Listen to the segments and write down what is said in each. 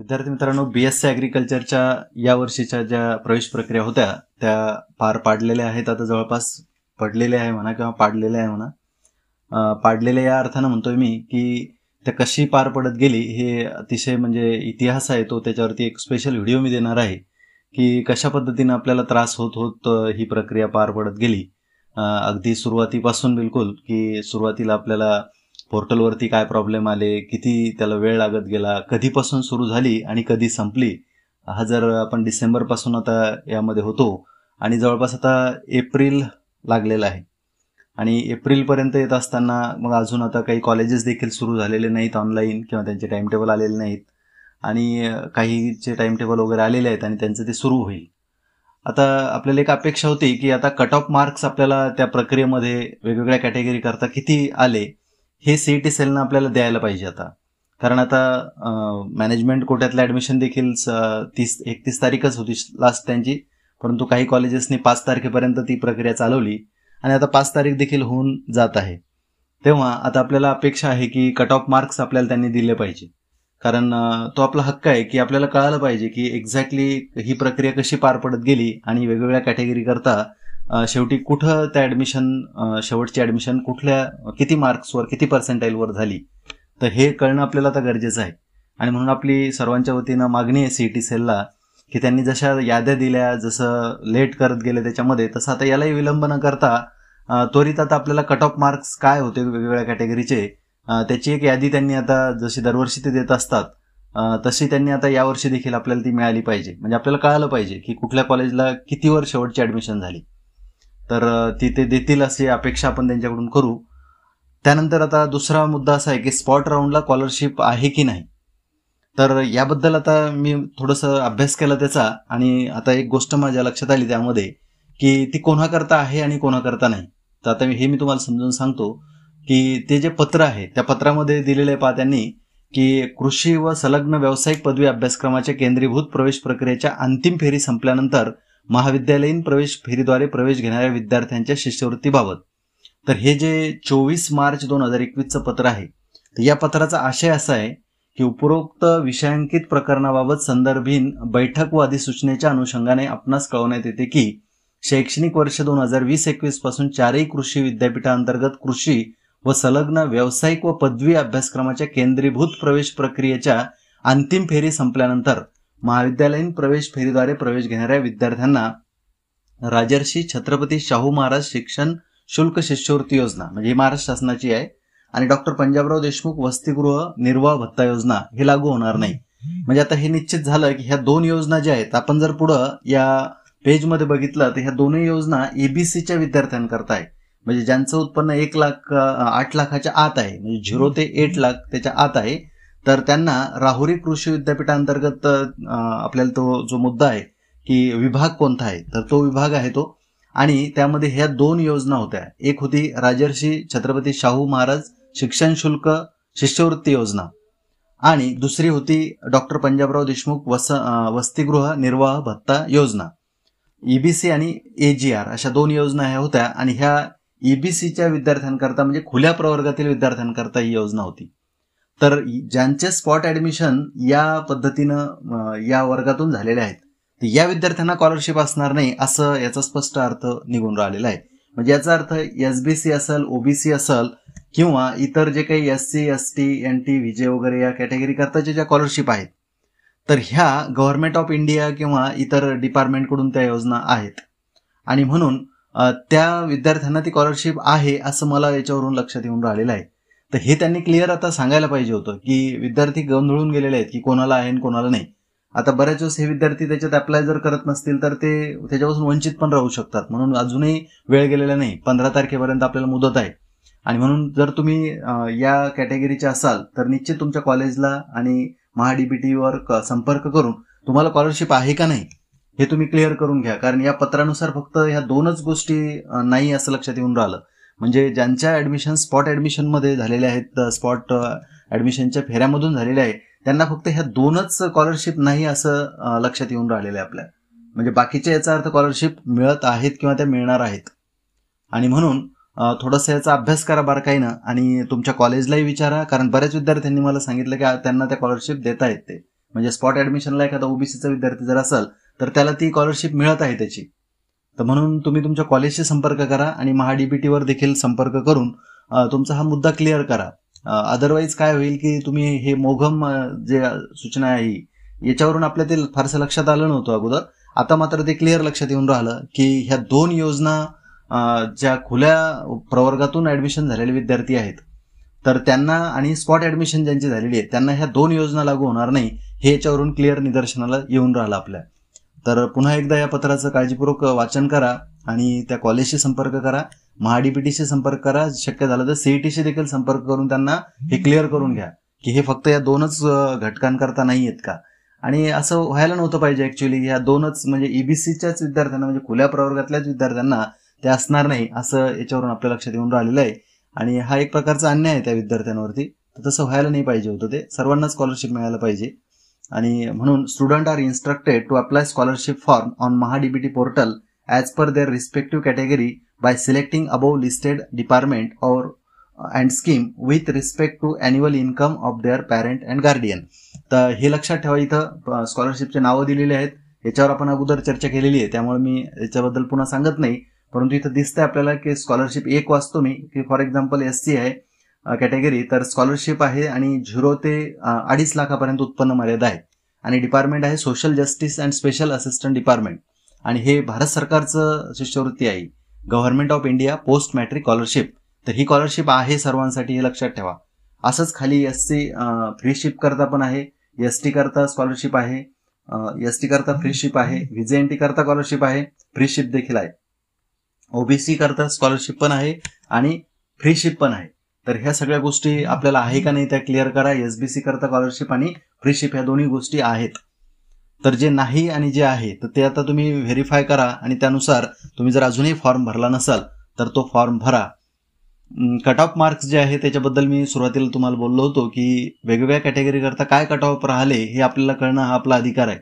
विद्यार्थी मित्रांनो बी S C अॅग्रिकल्चरच्या या वर्षीच्या ज्या प्रवेश प्रक्रिया होत्या त्या पार पाडलेल्या आहेत आता जवळपास पडलेल्या आहे म्हणा किंवा पाडलेल्या आहे म्हणा पाडलेल्या या अर्थानं म्हणतोय मी की त्या कशी पार पडत गेली हे अतिशय म्हणजे इतिहास आहे तो त्याच्यावरती एक स्पेशल व्हिडिओ मी देणार आहे की कशा पद्धतीनं आपल्याला त्रास होत होत ही प्रक्रिया पार पडत गेली अगदी सुरुवातीपासून बिलकुल की सुरुवातीला आपल्याला पोर्टलवरती काय प्रॉब्लेम आले किती त्याला वेळ लागत गेला कधीपासून सुरू झाली आणि कधी संपली हा जर आपण डिसेंबरपासून आता यामध्ये होतो आणि जवळपास आता एप्रिल लागलेला आहे आणि एप्रिलपर्यंत येत असताना मग अजून आता काही कॉलेजेस देखील सुरू झालेले नाहीत ऑनलाईन किंवा त्यांचे टाईमटेबल आलेले नाहीत आणि काहीचे टाईमटेबल वगैरे आलेले आहेत आणि त्यांचं ते सुरू होईल आता आपल्याला एक अपेक्षा होती की आता कट ऑफ मार्क्स आपल्याला त्या प्रक्रियेमध्ये वेगवेगळ्या कॅटेगरी करता किती आले हे टी सेलनं आपल्याला द्यायला पाहिजे आता कारण आता मॅनेजमेंट कोट्यातलं ऍडमिशन देखील तीस एकतीस तारीखच होती लास्ट त्यांची परंतु काही कॉलेजेसनी पाच तारखेपर्यंत ती प्रक्रिया चालवली आणि आता पाच तारीख देखील होऊन जात आहे तेव्हा आता आपल्याला अपेक्षा आहे की कट ऑफ मार्क्स आपल्याला त्यांनी दिले पाहिजे कारण तो आपला हक्क आहे की आपल्याला कळालं पाहिजे की एक्झॅक्टली ही प्रक्रिया कशी पार पडत गेली आणि वेगवेगळ्या कॅटेगरी करता शेवटी कुठं त्या ऍडमिशन शेवटची ऍडमिशन कुठल्या किती मार्क्सवर किती पर्सेंटाईलवर झाली तर हे कळणं आपल्याला आता गरजेचं आहे आणि म्हणून आपली सर्वांच्या वतीनं मागणी आहे सीईटी सेलला e की त्यांनी जशा याद्या दिल्या जसं लेट करत गेले त्याच्यामध्ये तसं आता यालाही विलंब न करता त्वरित आता आपल्याला कट ऑफ मार्क्स काय होते वेगवेगळ्या कॅटेगरीचे त्याची एक यादी त्यांनी आता जशी दरवर्षी ते देत असतात तशी त्यांनी आता यावर्षी देखील आपल्याला ती मिळाली पाहिजे म्हणजे आपल्याला कळालं पाहिजे की कुठल्या कॉलेजला कितीवर शेवटची ऍडमिशन झाली तर ती ते देतील अशी अपेक्षा आपण त्यांच्याकडून करू त्यानंतर आता दुसरा मुद्दा असा आहे की स्पॉट राऊंडला स्कॉलरशिप आहे की नाही तर याबद्दल आता मी थोडस अभ्यास केला त्याचा आणि आता एक गोष्ट माझ्या लक्षात आली त्यामध्ये की ती कोणाकरता आहे आणि कोणाकरता नाही तर आता हे मी तुम्हाला समजून सांगतो की ते जे पत्र आहे त्या पत्रामध्ये दिलेले आहे त्यांनी की कृषी व संलग्न व्यावसायिक पदवी अभ्यासक्रमाच्या केंद्रीभूत प्रवेश प्रक्रियेच्या अंतिम फेरी संपल्यानंतर महाविद्यालयीन प्रवेश फेरीद्वारे प्रवेश घेणाऱ्या विद्यार्थ्यांच्या शिष्यवृत्तीबाबत तर हे जे चोवीस मार्च दोन हजार एकवीसचं पत्र आहे तर या पत्राचा आशय असा आहे की उपरोक्त विषयांकित प्रकरणाबाबत संदर्भीन बैठक व अधिसूचनेच्या अनुषंगाने आपणास कळवण्यात येते की शैक्षणिक वर्ष दोन हजार वीस एकवीस पासून चारही कृषी विद्यापीठांतर्गत कृषी व संलग्न व्यावसायिक व पदवी अभ्यासक्रमाच्या केंद्रीभूत प्रवेश प्रक्रियेच्या अंतिम फेरी संपल्यानंतर महाविद्यालयीन प्रवेश फेरीद्वारे प्रवेश घेणाऱ्या विद्यार्थ्यांना राजर्षी छत्रपती शाहू महाराज शिक्षण शुल्क शिष्यवृत्ती योजना म्हणजे ही महाराष्ट्र शासनाची आहे आणि डॉक्टर पंजाबराव देशमुख वसतिगृह निर्वाह भत्ता योजना हे लागू होणार नाही म्हणजे आता हे निश्चित झालं की ह्या दोन योजना ज्या आहेत आपण जर पुढं या पेजमध्ये बघितलं तर ह्या दोन्ही योजना एबीसीच्या विद्यार्थ्यांकरता आहे म्हणजे ज्यांचं उत्पन्न एक लाख आठ लाखाच्या आत आहे म्हणजे झिरो ते एट लाख त्याच्या आत आहे तर त्यांना राहुरी कृषी विद्यापीठांतर्गत आपल्याला तो जो मुद्दा आहे की विभाग कोणता आहे तर तो विभाग आहे तो आणि त्यामध्ये ह्या दोन योजना होत्या एक होती राजर्षी छत्रपती शाहू महाराज शिक्षण शुल्क शिष्यवृत्ती योजना आणि दुसरी होती डॉक्टर पंजाबराव देशमुख वस वसतिगृह निर्वाह भत्ता योजना ईबीसी e आणि एजीआर अशा दोन योजना ह्या होत्या आणि ह्या ईबीसीच्या e विद्यार्थ्यांकरता म्हणजे खुल्या प्रवर्गातील विद्यार्थ्यांकरता ही योजना होती तर ज्यांचे स्पॉट ॲडमिशन या पद्धतीनं या वर्गातून झालेले आहेत तर या विद्यार्थ्यांना स्कॉलरशिप असणार नाही असं याचा स्पष्ट अर्थ निघून राहिलेला आहे म्हणजे याचा अर्थ एसबीसी बी सी असेल ओबीसी असेल किंवा इतर जे काही S C S T N T V जे वगैरे या कॅटेगरी करताच्या ज्या स्कॉलरशिप आहेत तर ह्या गव्हर्नमेंट ऑफ इंडिया किंवा इतर डिपार्टमेंटकडून त्या योजना आहेत आणि म्हणून त्या विद्यार्थ्यांना ती स्कॉलरशिप आहे असं मला याच्यावरून लक्षात येऊन राहिलेलं आहे तर हे त्यांनी क्लिअर आता सांगायला पाहिजे होतं की विद्यार्थी गोंधळून गेलेले आहेत की कोणाला आहे आणि कोणाला नाही आता बऱ्याच वेळेस हे विद्यार्थी त्याच्यात अप्लाय जर करत नसतील तर ते त्याच्यापासून वंचित पण राहू शकतात म्हणून अजूनही वेळ गेलेला नाही पंधरा तारखेपर्यंत आपल्याला मुदत आहे आणि म्हणून जर तुम्ही या कॅटेगरीचे असाल तर निश्चित तुमच्या कॉलेजला आणि महाडीबीटीवर संपर्क करून तुम्हाला स्कॉलरशिप आहे का नाही हे तुम्ही क्लिअर करून घ्या कारण या पत्रानुसार फक्त ह्या दोनच गोष्टी नाही असं लक्षात येऊन राहिलं म्हणजे ज्यांच्या ॲडमिशन स्पॉट ॲडमिशनमध्ये झालेले आहेत स्पॉट ॲडमिशनच्या फेऱ्यामधून झालेले आहे त्यांना फक्त ह्या दोनच स्कॉलरशिप नाही असं लक्षात येऊन राहिलेलं आहे आपल्या म्हणजे बाकीच्या याचा अर्थ स्कॉलरशिप मिळत आहेत किंवा त्या मिळणार आहेत आणि म्हणून थोडासा याचा अभ्यास करा बारकाईनं आणि तुमच्या कॉलेजलाही विचारा कारण बऱ्याच विद्यार्थ्यांनी मला सांगितलं की त्यांना त्या स्कॉलरशिप देता येते म्हणजे स्पॉट ॲडमिशनला एखादा ओबीसीचा विद्यार्थी जर असेल तर त्याला ती स्कॉलरशिप मिळत आहे त्याची तर म्हणून तुम्ही तुमच्या कॉलेजशी संपर्क करा आणि महाडीबीटीवर देखील संपर्क करून तुमचा हा मुद्दा क्लिअर करा अदरवाईज काय होईल की तुम्ही हे मोघम जे सूचना आहे याच्यावरून आपल्या ते फारसं लक्षात आलं नव्हतं अगोदर आता मात्र ते क्लिअर लक्षात येऊन राहिलं की ह्या दोन योजना ज्या खुल्या प्रवर्गातून ॲडमिशन झालेले विद्यार्थी आहेत तर त्यांना आणि स्पॉट ॲडमिशन ज्यांची झालेली आहे त्यांना ह्या दोन योजना लागू होणार नाही हे याच्यावरून क्लिअर निदर्शनाला येऊन राहिलं आपल्या तर पुन्हा एकदा या पत्राचं काळजीपूर्वक वाचन करा आणि त्या कॉलेजशी संपर्क करा महाडीपीटीशी संपर्क करा शक्य झालं तर सीईटीशी देखील संपर्क करून त्यांना हे क्लिअर करून घ्या की हे फक्त या दोनच घटकांकरता नाही आहेत का आणि असं व्हायला नव्हतं पाहिजे ऍक्च्युली ह्या दोनच म्हणजे ईबीसीच्याच e विद्यार्थ्यांना म्हणजे खुल्या प्रवर्गातल्याच विद्यार्थ्यांना ते असणार नाही असं याच्यावरून आपल्या लक्षात येऊन राहिलेलं आहे आणि हा एक प्रकारचा अन्याय आहे त्या विद्यार्थ्यांवरती तर तसं व्हायला नाही पाहिजे होतं ते सर्वांना स्कॉलरशिप मिळायला पाहिजे आणि म्हणून student are instructed to apply scholarship form on MahaDBT portal as per their respective category by selecting above listed department और and scheme with respect to annual income of their parent and guardian तर हे लक्षात ठेवा इथं स्कॉलरशिपचे नावं दिलेले आहेत याच्यावर आपण अगोदर चर्चा केलेली आहे त्यामुळे मी याच्याबद्दल पुन्हा सांगत नाही परंतु इथं दिसतंय आपल्याला की स्कॉलरशिप एक वाचतो मी की फॉर एक्झाम्पल एस सी आहे कॅटेगरी तर स्कॉलरशिप आहे आणि झिरो ते अडीच लाखापर्यंत उत्पन्न मर्यादा आहे आणि डिपार्टमेंट आहे social justice and special assistant department आणि हे भारत सरकारचं शिष्यवृत्ती आहे government of India post matric scholarship तर ही स्कॉलरशिप आहे सर्वांसाठी हे लक्षात ठेवा असंच खाली एस सी फ्रीशिप करता पण आहे एस टी करता स्कॉलरशिप आहे एस टी करता फ्रीशिप आहे व्हिजे एन टी करता स्कॉलरशिप आहे फ्रीशिप देखील आहे ओबीसी करता स्कॉलरशिप पण आहे आणि फ्रीशिप पण आहे तर ह्या सगळ्या गोष्टी आपल्याला आहे का नाही त्या क्लिअर करा एसबीसी करता स्कॉलरशिप आणि फ्रीशिप ह्या दोन्ही गोष्टी आहेत तर जे नाही आणि जे आहे तर ते आता तुम्ही व्हेरीफाय करा आणि त्यानुसार तुम्ही जर अजूनही फॉर्म भरला नसाल तर तो फॉर्म भरा कट ऑफ मार्क्स जे आहे त्याच्याबद्दल मी सुरुवातीला तुम्हाला बोललो होतो की वेगवेगळ्या कॅटेगरीकरता काय कट ऑफ राहिले हे आपल्याला कळणं हा आपला अधिकार आहे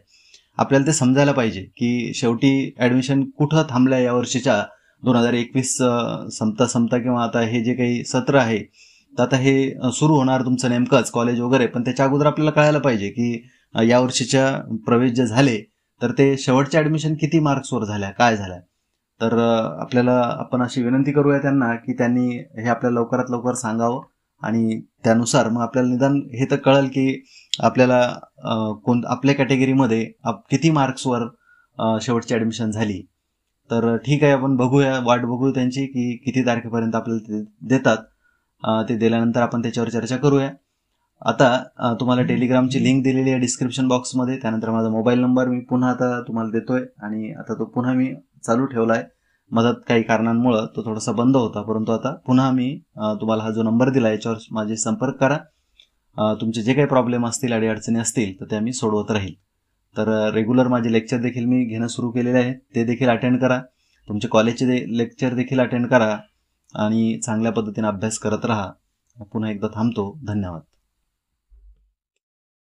आपल्याला ते समजायला पाहिजे की शेवटी ॲडमिशन कुठं या वर्षीच्या दोन हजार एकवीस संपता संपता किंवा आता हे जे काही सत्र आहे तर आता हे सुरू होणार तुमचं नेमकंच कॉलेज वगैरे पण त्याच्या अगोदर आपल्याला कळायला पाहिजे की या वर्षीच्या प्रवेश जे झाले तर ते शेवटच्या ऍडमिशन किती मार्क्सवर झाल्या काय झाल्या तर आपल्याला आपण अशी विनंती करूया त्यांना की त्यांनी हे आपल्याला लवकरात लवकर सांगावं आणि त्यानुसार मग आपल्याला निदान हे तर कळेल की आपल्याला कोण आपल्या कॅटेगरीमध्ये किती मार्क्सवर शेवटची ऍडमिशन झाली तर ठीक आहे आपण बघूया वाट बघू त्यांची की किती तारखेपर्यंत आपल्याला देतात ते दिल्यानंतर आपण त्याच्यावर चर्चा करूया आता तुम्हाला टेलिग्रामची लिंक दिलेली आहे डिस्क्रिप्शन बॉक्समध्ये त्यानंतर माझा मोबाईल नंबर मी पुन्हा आता तुम्हाला देतोय आणि आता तो पुन्हा मी चालू ठेवला आहे मदत काही कारणांमुळं तो थोडासा बंद होता परंतु आता पुन्हा मी तुम्हाला हा जो नंबर दिला याच्यावर माझे संपर्क करा तुमचे जे काही प्रॉब्लेम असतील अडचणी असतील तर त्या मी सोडवत राहील तर रेग्युलर माझे लेक्चर देखील मी घेणं सुरू केलेले आहे ते देखील अटेंड करा तुमचे कॉलेजचे दे लेक्चर देखील अटेंड करा आणि चांगल्या पद्धतीने अभ्यास करत राहा पुन्हा एकदा थांबतो धन्यवाद